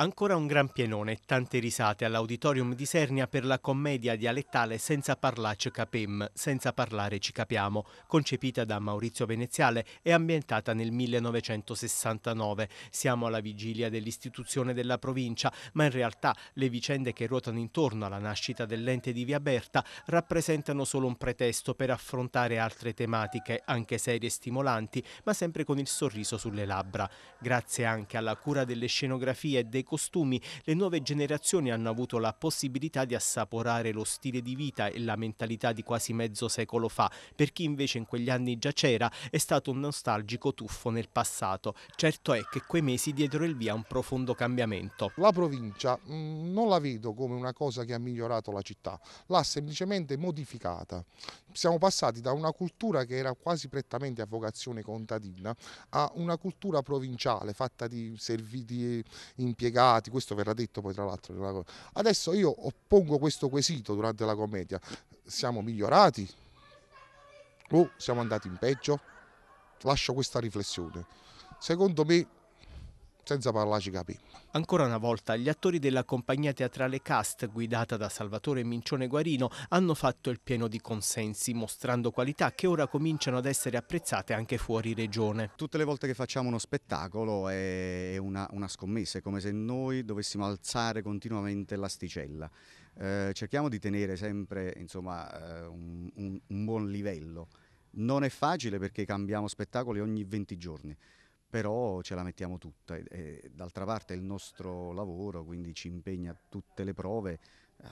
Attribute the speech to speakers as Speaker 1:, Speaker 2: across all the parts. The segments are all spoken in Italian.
Speaker 1: Ancora un gran pienone e tante risate all'auditorium di Sernia per la commedia dialettale Senza parlarci capem, senza parlare ci capiamo, concepita da Maurizio Veneziale e ambientata nel 1969. Siamo alla vigilia dell'istituzione della provincia, ma in realtà le vicende che ruotano intorno alla nascita dell'ente di Via Berta rappresentano solo un pretesto per affrontare altre tematiche, anche serie e stimolanti, ma sempre con il sorriso sulle labbra. Grazie anche alla cura delle scenografie e dei costumi, le nuove generazioni hanno avuto la possibilità di assaporare lo stile di vita e la mentalità di quasi mezzo secolo fa. Per chi invece in quegli anni già c'era è stato un nostalgico tuffo nel passato. Certo è che quei mesi diedero il via a un profondo
Speaker 2: cambiamento. La provincia mm, non la vedo come una cosa che ha migliorato la città, l'ha semplicemente modificata. Siamo passati da una cultura che era quasi prettamente a vocazione contadina a una cultura provinciale fatta di serviti impiegati legati, questo verrà detto poi tra l'altro. Adesso io oppongo questo quesito durante la commedia, siamo migliorati o oh, siamo andati in peggio? Lascio questa riflessione. Secondo me senza parlarci capimmo.
Speaker 1: Ancora una volta gli attori della compagnia teatrale Cast, guidata da Salvatore Mincione Guarino, hanno fatto il pieno di consensi, mostrando qualità che ora cominciano ad essere apprezzate anche fuori regione. Tutte le volte che facciamo uno spettacolo è una, una scommessa, è come se
Speaker 3: noi dovessimo alzare continuamente l'asticella. Eh, cerchiamo di tenere sempre insomma, eh, un, un, un buon livello. Non è facile perché cambiamo spettacoli ogni 20 giorni però ce la mettiamo tutta e, e, d'altra parte il nostro lavoro, quindi ci impegna tutte le prove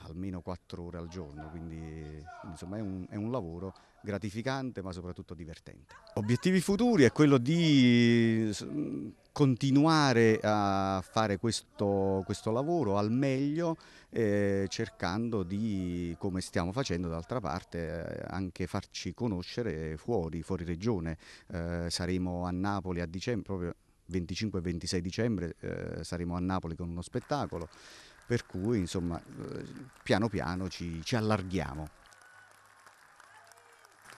Speaker 3: almeno quattro ore al giorno, quindi insomma è un, è un lavoro gratificante ma soprattutto divertente. Obiettivi futuri è quello di continuare a fare questo, questo lavoro al meglio eh, cercando di, come stiamo facendo d'altra parte, eh, anche farci conoscere fuori, fuori regione. Eh, saremo a Napoli a dicembre, proprio 25 e 26 dicembre eh, saremo a Napoli con uno spettacolo, per cui insomma eh, piano piano ci, ci allarghiamo.